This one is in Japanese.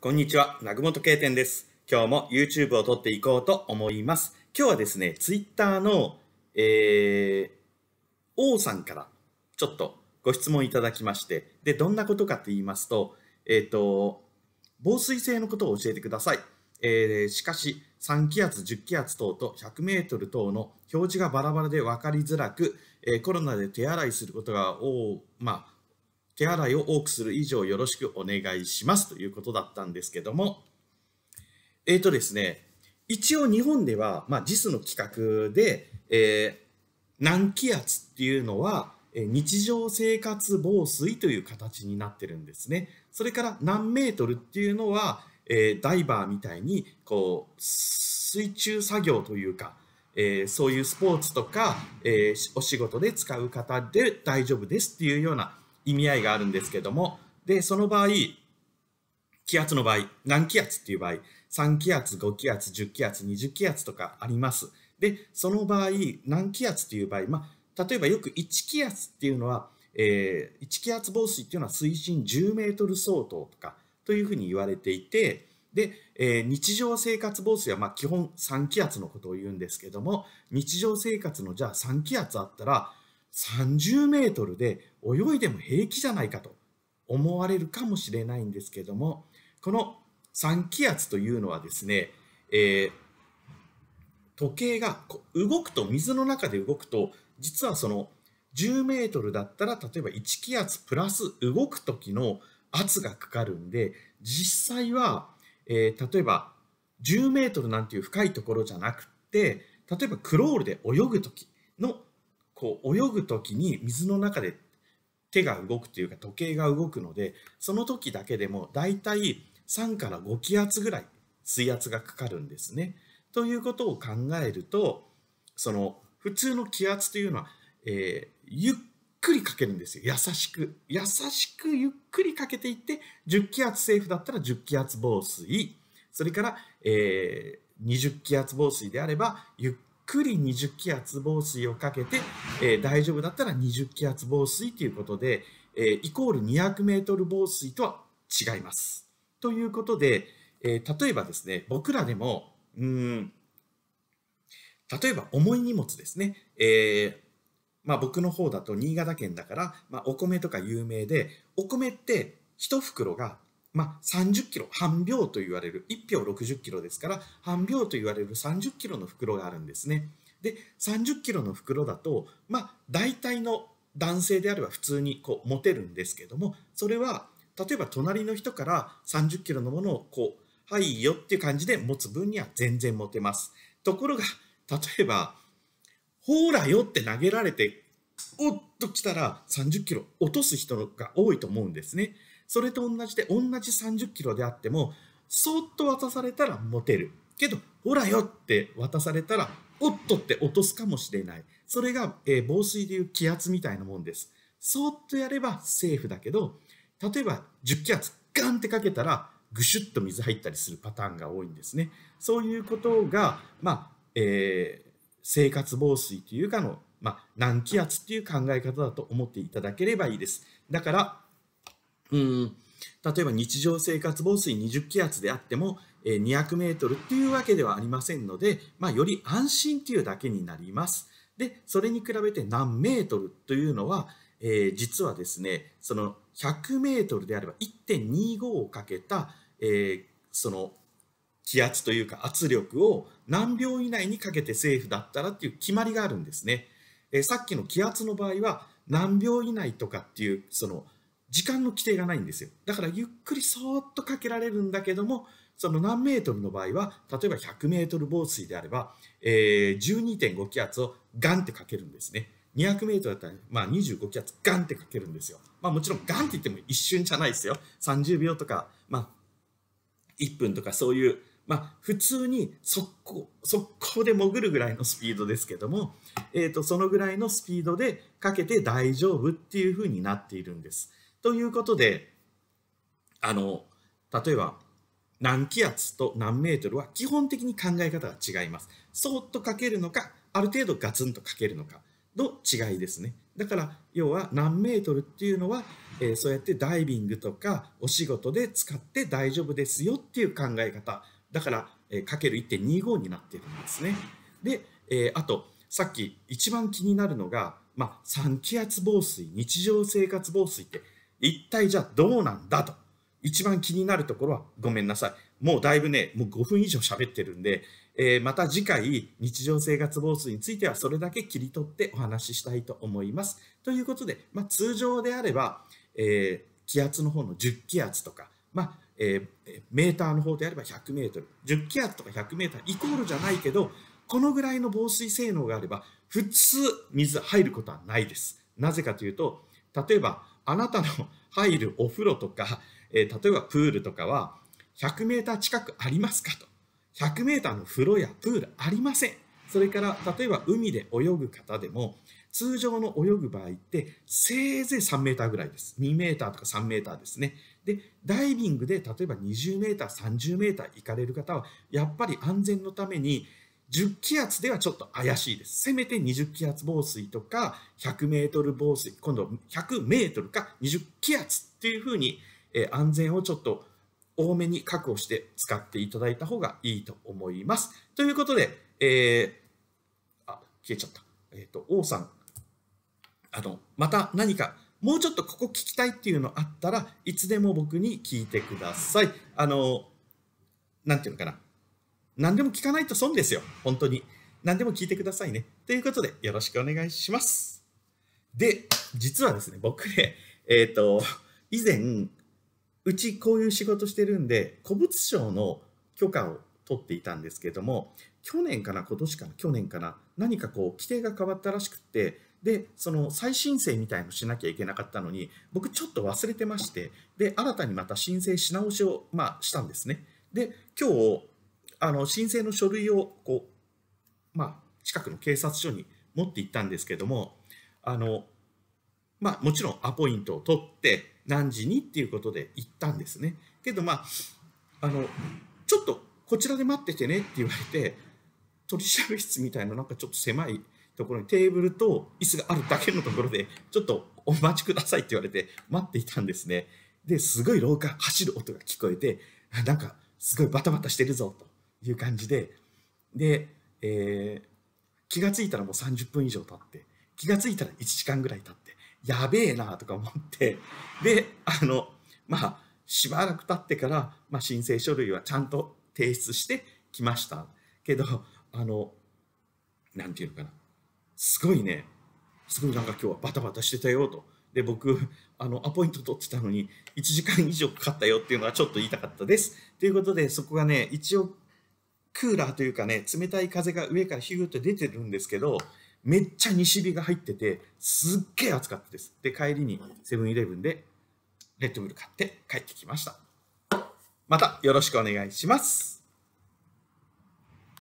こんにちは、なぐもとけいてんです。今日も YouTube を撮っていこうと思います。今日はですね、Twitter の、えー、王さんからちょっとご質問いただきまして、で、どんなことかと言いますと、えっ、ー、と、防水性のことを教えてください。えー、しかし、3気圧、10気圧等と100メートル等の表示がバラバラで分かりづらく、えー、コロナで手洗いすることが多、まあ、手洗いを多くする以上よろしくお願いしますということだったんですけども、えー、とですね、一応日本では、まあ、JIS の企画で、えー、難気圧っていうのは、えー、日常生活防水という形になってるんですね。それから何メートルっていうのは、えー、ダイバーみたいにこう水中作業というか、えー、そういうスポーツとか、えー、お仕事で使う方で大丈夫ですっていうような意味合いがあるんですけども、で、その場合、気圧の場合、何気圧っていう場合、3気圧、5気圧、10気圧、20気圧とかあります。で、その場合、何気圧っていう場合、まあ、例えばよく1気圧っていうのは、えー、1気圧防水っていうのは水深10メートル相当とかというふうに言われていて、で、えー、日常生活防水はまあ基本3気圧のことを言うんですけども、日常生活のじゃあ3気圧あったら、30メートルで泳いでも平気じゃないかと思われるかもしれないんですけどもこの3気圧というのはですね、えー、時計が動くと水の中で動くと実はその10メートルだったら例えば1気圧プラス動く時の圧がかかるんで実際は、えー、例えば10メートルなんていう深いところじゃなくて例えばクロールで泳ぐ時のこう泳ぐ時に水の中で手が動くというか時計が動くのでその時だけでもだいたい3から5気圧ぐらい水圧がかかるんですね。ということを考えるとその普通の気圧というのは、えー、ゆっくりかけるんですよ優しく優しくゆっくりかけていって10気圧セーフだったら10気圧防水それから、えー、20気圧防水であればゆっくり20気圧防水をかけて、えー、大丈夫だったら20気圧防水ということで、えー、イコール200メートル防水とは違います。ということで、えー、例えばですね、僕らでも、うん、例えば重い荷物ですね、えまあ、僕の方だと新潟県だから、まあ、お米とか有名でお米って1袋がまあ、30キロ半秒と言われる1票60キロですから半秒と言われる30キロの袋があるんですね。で30キロの袋だと、まあ、大体の男性であれば普通にこう持てるんですけどもそれは例えば隣の人から30キロのものをこう「はいよ」っていう感じで持つ分には全然持てます。ところが例えば「ほらよ」って投げられておっと来たら30キロ落とす人が多いと思うんですね。それと同じで同じ30キロであってもそっと渡されたら持てるけどほらよって渡されたらおっとって落とすかもしれないそれが、えー、防水でいう気圧みたいなもんですそっとやればセーフだけど例えば10気圧ガンってかけたらぐしゅっと水入ったりするパターンが多いんですねそういうことが、まあえー、生活防水というかの、まあ、気圧っていう考え方だと思っていただければいいですだからうん例えば日常生活防水20気圧であっても、200メートルっていうわけではありませんので、まあ、より安心っていうだけになります。で、それに比べて何メートルというのは、えー、実はですね、その100メートルであれば1.25をかけた、えー、その気圧というか圧力を何秒以内にかけてセーフだったらっていう決まりがあるんですね。えー、さっきの気圧の場合は何秒以内とかっていうその時間の規定がないんですよ。だからゆっくりそーっとかけられるんだけども、その何メートルの場合は、例えば100メートル防水であれば、えー、12.5気圧をガンってかけるんですね。200メートルだったら、まあ、25気圧ガンってかけるんですよ。まあもちろんガンって言っても一瞬じゃないですよ。30秒とか、まあ、1分とかそういう、まあ普通に速攻、速攻で潜るぐらいのスピードですけども、えっ、ー、と、そのぐらいのスピードでかけて大丈夫っていう風になっているんです。ということで、あの、例えば、何気圧と何メートルは基本的に考え方が違います。そっとかけるのか、ある程度ガツンとかけるのかの違いですね。だから要は何メートルっていうのは、えー、そうやってダイビングとかお仕事で使って大丈夫ですよっていう考え方だから、えー、かける1.25になってるんですね。で、えー、あとさっき一番気になるのが、まあ、3気圧防水日常生活防水って一体じゃあどうなんだと。一番気になるところはごめんなさい。もうだいぶね、もう5分以上喋ってるんで、えー、また次回、日常生活防水についてはそれだけ切り取ってお話ししたいと思います。ということで、まあ、通常であれば、えー、気圧の方の10気圧とか、まあえー、メーターの方であれば100メートル、10気圧とか100メーターイコールじゃないけど、このぐらいの防水性能があれば、普通水入ることはないです。なぜかというと、例えばあなたの入るお風呂とか、えー、例えばプールとかは、100メーター近くありますかと。100メーターの風呂やプールありません。それから、例えば海で泳ぐ方でも、通常の泳ぐ場合って、せいぜい3メーターぐらいです。2メーターとか3メーターですね。で、ダイビングで例えば20メーター、30メーター行かれる方は、やっぱり安全のために、10気圧ではちょっと怪しいです。せめて20気圧防水とか100メートル防水、今度100メートルか20気圧っていうふうに、えー、安全をちょっと多めに確保して使っていただいた方がいいと思います。ということで、えー、あ、消えちゃった。えっ、ー、と、王さん、あの、また何かもうちょっとここ聞きたいっていうのあったらいつでも僕に聞いてください。あの、なんていうのかな。何でも聞かないと損ですよ。本当に。何でも聞いてくださいね。ということで、よろしくお願いします。で、実はですね、僕ね、えっ、ー、と、以前、うちこういう仕事してるんで、古物商の許可を取っていたんですけども、去年かな、今年かな、去年かな、何かこう、規定が変わったらしくって、で、その再申請みたいのしなきゃいけなかったのに、僕ちょっと忘れてまして、で、新たにまた申請し直しを、まあ、したんですね。で、今日、あの申請の書類をこう、まあ、近くの警察署に持って行ったんですけどもあの、まあ、もちろんアポイントを取って何時にっていうことで行ったんですねけどまああのちょっとこちらで待っててねって言われて取調室みたいななんかちょっと狭いところにテーブルと椅子があるだけのところでちょっとお待ちくださいって言われて待っていたんですねですごい廊下走る音が聞こえてなんかすごいバタバタしてるぞという感じで、で、えー、気が付いたらもう30分以上経って、気が付いたら1時間ぐらい経って、やべえなとか思って、で、あの、まあ、しばらく経ってから、まあ、申請書類はちゃんと提出してきました。けど、あの、なんていうのかな。すごいね、すごいなんか今日はバタバタしてたよと。で、僕、あの、アポイント取ってたのに1時間以上かかったよっていうのはちょっと言いたかったです。ということで、そこがね、一応クーラーというかね、冷たい風が上からヒューッと出てるんですけど、めっちゃ西日が入ってて、すっげえ暑かったです。で、帰りにセブンイレブンでレッドブル買って帰ってきました。またよろしくお願いします。